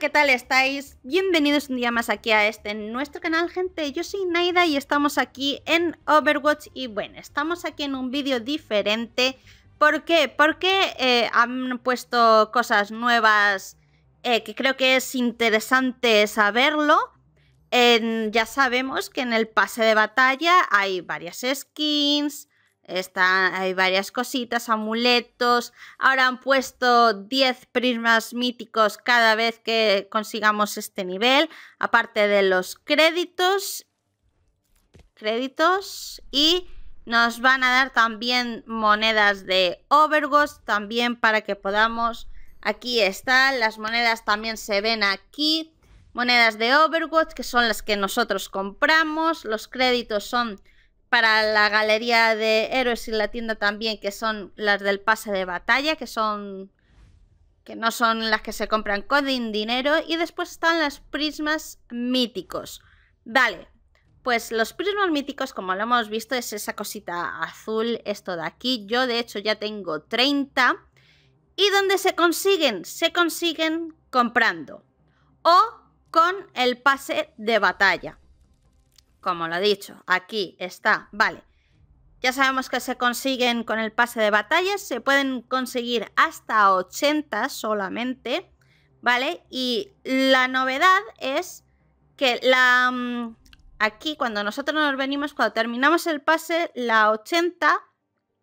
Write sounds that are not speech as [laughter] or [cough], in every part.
¿qué tal estáis? Bienvenidos un día más aquí a este nuestro canal, gente. Yo soy Naida y estamos aquí en Overwatch y bueno, estamos aquí en un vídeo diferente. ¿Por qué? Porque eh, han puesto cosas nuevas eh, que creo que es interesante saberlo. ya sabemos que en el pase de batalla hay varias skins, hay varias cositas, amuletos. Ahora han puesto 10 prismas míticos cada vez que consigamos este nivel, aparte de los créditos. Créditos y nos van a dar también monedas de Overwatch también para que podamos aquí están las monedas también se ven aquí monedas de Overwatch que son las que nosotros compramos los créditos son para la galería de héroes y la tienda también, que son las del pase de batalla, que son que no son las que se compran con dinero y después están las prismas míticos. Vale, pues los prismas míticos, como lo hemos visto, es esa cosita azul, esto de aquí. Yo de hecho ya tengo 30. ¿Y dónde se consiguen? Se consiguen comprando o con el pase de batalla como lo he dicho, aquí está, vale. Ya sabemos que se consiguen con el pase de batallas, se pueden conseguir hasta 80 solamente, ¿vale? Y la novedad es que la... Mm, aquí cuando nosotros nos venimos, cuando terminamos el pase, la 80,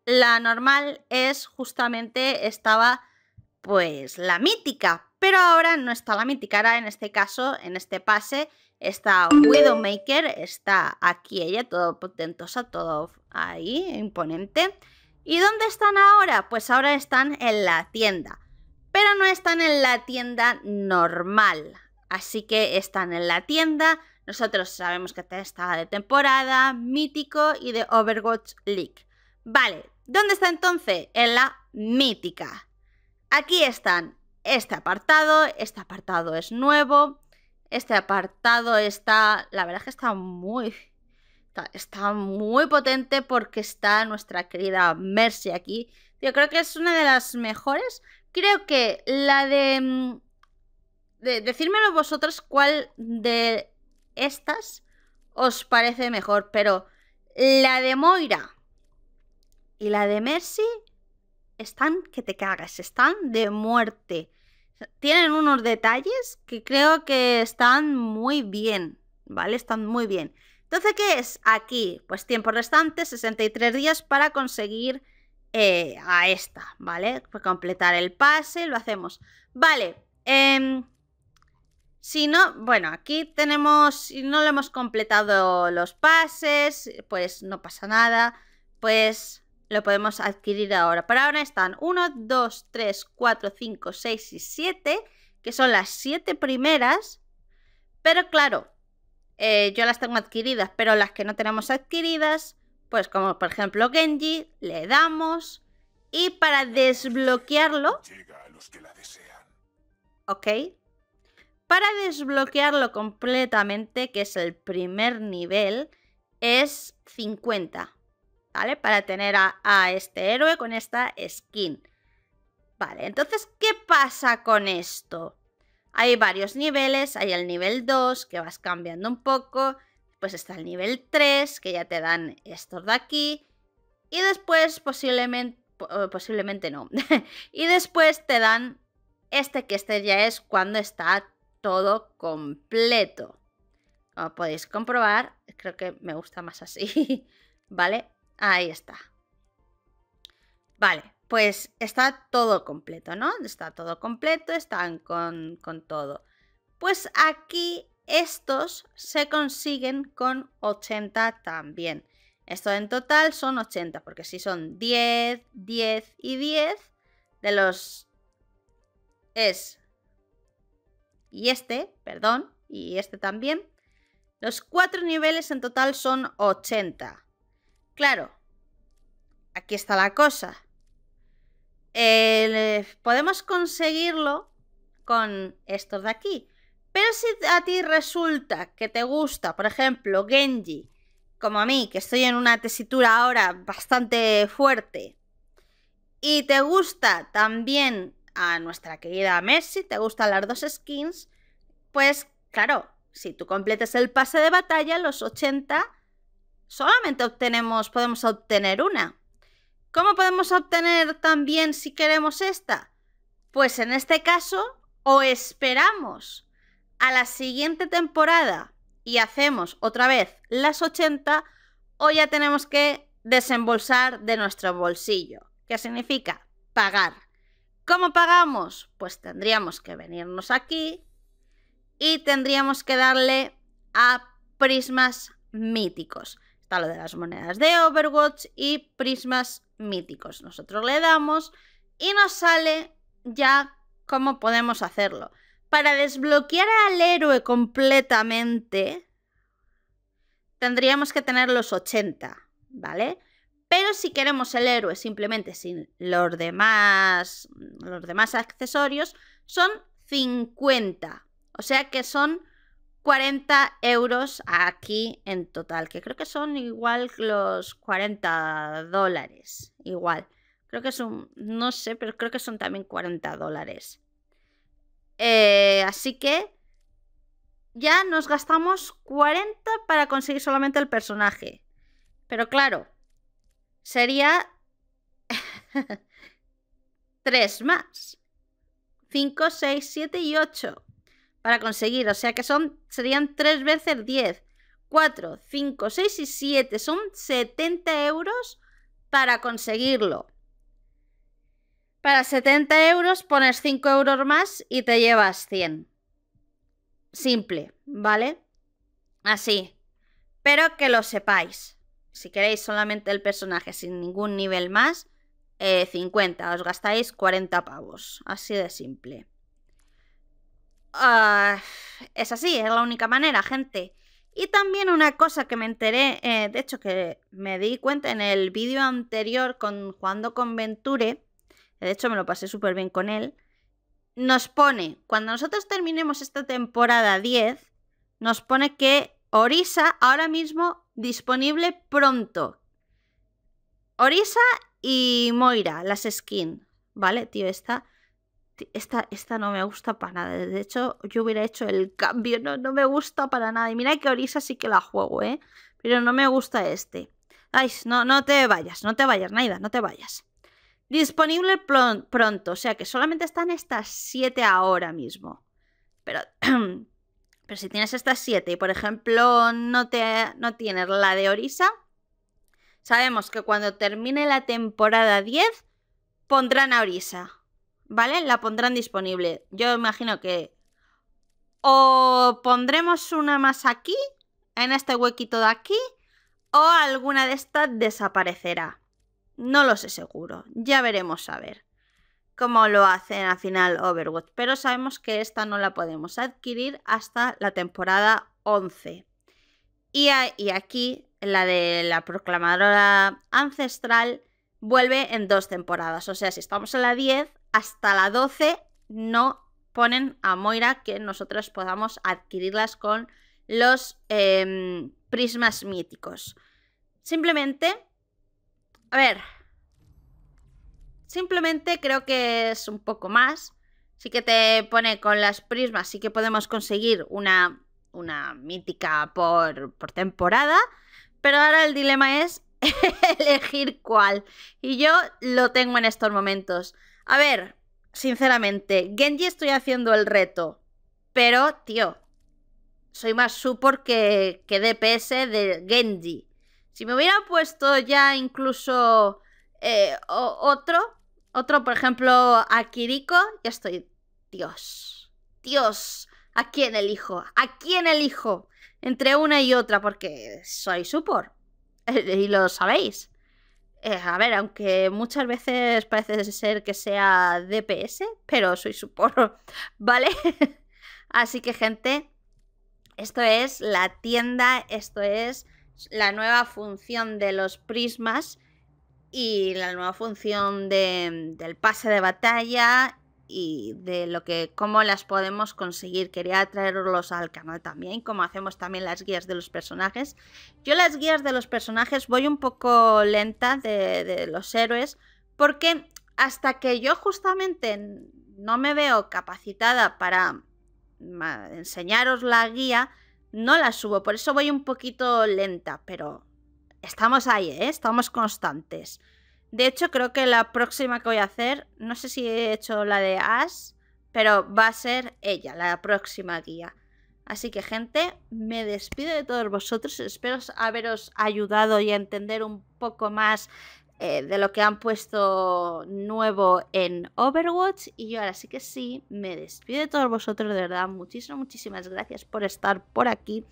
la normal es justamente, estaba pues la mítica, pero ahora no está la mítica, ahora en este caso, en este pase, Está Widowmaker, está aquí ella, todo potentosa, todo ahí, imponente. ¿Y dónde están ahora? Pues ahora están en la tienda. Pero no están en la tienda normal. Así que están en la tienda. Nosotros sabemos que está de temporada, mítico y de Overwatch League. Vale, ¿dónde está entonces? En la mítica. Aquí están este apartado, este apartado es nuevo, este apartado está, la verdad es que está muy, está, muy potente porque está nuestra querida Mercy aquí. Yo creo que es una de las mejores. Creo que la de, mm, de decírmelo vosotros cuál de estas os parece mejor, pero la de Moira y la de Mercy están que te cagas, están de muerte. Tienen unos detalles que creo que están muy bien, ¿vale? Están muy bien. Entonces, ¿qué es aquí? Pues tiempo restante, 63 días para conseguir eh, a esta, ¿vale? Para pues, completar el pase, lo hacemos. Vale, em, si no, bueno, aquí tenemos, si no lo hemos completado los pases, pues no pasa nada, pues lo podemos adquirir ahora. Para ahora están 1, 2, 3, 4, 5, 6 y 7, que son las 7 primeras. Pero claro, eh, yo las tengo adquiridas, pero las que no tenemos adquiridas, pues como por ejemplo Genji, le damos y para desbloquearlo... Llega a los que la desean. Ok. Para desbloquearlo completamente, que es el primer nivel, es 50. ¿vale? Para tener a, este héroe con esta skin. Vale, entonces, ¿qué pasa con esto? Hay varios niveles, hay el nivel 2 que vas cambiando un poco, pues está el nivel 3 que ya te dan estos de aquí y después posiblemente, eh, posiblemente no, [laughs] y después te dan este que este ya es cuando está todo completo. Como podéis comprobar, creo que me gusta más así, [laughs] ¿vale? Ahí está. Vale, pues está todo completo, ¿no? Está todo completo, están con, todo. Pues aquí estos se consiguen con 80 también. Esto en total son 80, porque si son 10, 10 y 10, de los es y este, perdón, y este también, los cuatro niveles en total son 80. Claro, aquí está la cosa. Eh, podemos conseguirlo con estos de aquí. Pero si a ti resulta que te gusta, por ejemplo, Genji, como a mí, que estoy en una tesitura ahora bastante fuerte, y te gusta también a nuestra querida Messi, te gustan las dos skins, pues claro, si tú completes el pase de batalla, los 80 solamente obtenemos, podemos obtener una. ¿Cómo podemos obtener también si queremos esta? Pues en este caso, o esperamos a la siguiente temporada y hacemos otra vez las 80, o ya tenemos que desembolsar de nuestro bolsillo. ¿Qué significa? Pagar. ¿Cómo pagamos? Pues tendríamos que venirnos aquí y tendríamos que darle a prismas míticos. Está lo de las monedas de Overwatch y prismas míticos. Nosotros le damos y nos sale ya cómo podemos hacerlo. Para desbloquear al héroe completamente, tendríamos que tener los 80, ¿vale? Pero si queremos el héroe simplemente sin los demás, los demás accesorios, son 50. O sea que son 40 euros aquí en total, que creo que son igual los 40 dólares, igual. Creo que son, no sé, pero creo que son también 40 dólares. Eh, así que ya nos gastamos 40 para conseguir solamente el personaje. Pero claro, sería 3 [laughs] más. 5, 6, 7 y 8 para conseguir. O sea que son, serían 3 veces 10. 4, 5, 6 y 7. Son 70 euros para conseguirlo. Para 70 euros pones 5 euros más y te llevas 100. Simple, ¿vale? Así. Pero que lo sepáis. Si queréis solamente el personaje sin ningún nivel más, 50. Eh, Os gastáis 40 pavos. Así de simple. Ah, es así, es la única manera, gente. Y también una cosa que me enteré, eh, de hecho que me di cuenta en el vídeo anterior con Juan con Venture, de hecho me lo pasé súper bien con él, nos pone, cuando nosotros terminemos esta temporada 10, nos pone que Orisa ahora mismo disponible pronto. Orisa y Moira, las skins, ¿vale? Tío, esta esta, esta no me gusta para nada. De hecho, yo hubiera hecho el cambio. No, no me gusta para nada. Y mira que Orisa sí que la juego, ¿eh? Pero no me gusta este. Ay, no, no te vayas, no te vayas, Naida, no te vayas. Disponible pronto, o sea que solamente están estas 7 ahora mismo. Pero, [clears throat] pero si tienes estas 7 y por ejemplo no, te, no tienes la de Orisa, sabemos que cuando termine la temporada 10 pondrán a Orisa. ¿vale? La pondrán disponible. Yo imagino que o pondremos una más aquí, en este huequito de aquí, o alguna de estas desaparecerá. No lo sé seguro, ya veremos a ver cómo lo hacen al final Overwatch, pero sabemos que esta no la podemos adquirir hasta la temporada 11. Y, y aquí la de la proclamadora ancestral vuelve en dos temporadas, o sea, si estamos en la 10, hasta la 12 no ponen a Moira que nosotros podamos adquirirlas con los em, prismas míticos. Simplemente, a ver, simplemente creo que es un poco más. Sí que te pone con las prismas, sí que podemos conseguir una, una mítica por, por temporada, pero ahora el dilema es [laughs] elegir cuál. Y yo lo tengo en estos momentos. A ver, sinceramente, Genji estoy haciendo el reto. Pero, tío, soy más support que, DPS de Genji. Si me hubiera puesto ya incluso eh, otro, otro, por ejemplo, a Kiriko, ya estoy. Dios, Dios, ¿a quién elijo? ¿A quién elijo? Entre una y otra, porque soy support. [laughs] y lo sabéis. Eh, a ver, aunque muchas veces parece ser que sea DPS, pero soy su porro, [laughs] ¿vale? Así que, gente, esto es la tienda, esto es la nueva función de los prismas y la nueva función del pase de batalla y de lo que cómo las podemos conseguir. Quería traerlos al canal también, como hacemos también las guías de los personajes. Yo las guías de los personajes voy un poco lenta de, los héroes, porque hasta que yo justamente no me veo capacitada para enseñaros la guía, no la subo. Por eso voy un poquito lenta, pero estamos ahí, ¿eh? estamos constantes. De hecho, creo que la próxima que voy a hacer, no sé si he hecho la de Ash, pero va a ser ella, la próxima guía. Así que gente, me despido de todos vosotros, espero haberos ayudado y entender un poco más eh, de lo que han puesto nuevo en Overwatch. Y yo ahora sí que sí, me despido de todos vosotros, de verdad, muchísimas, muchísimas gracias por estar por aquí,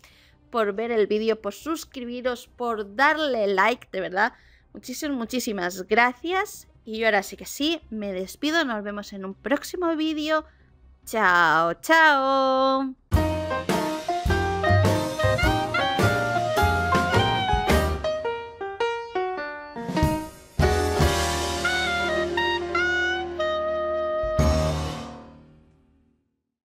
por ver el vídeo, por suscribiros, por darle like, de verdad. Muchísimas, muchísimas gracias. Y yo ahora sí que sí, me despido. Nos vemos en un próximo vídeo. Chao, chao.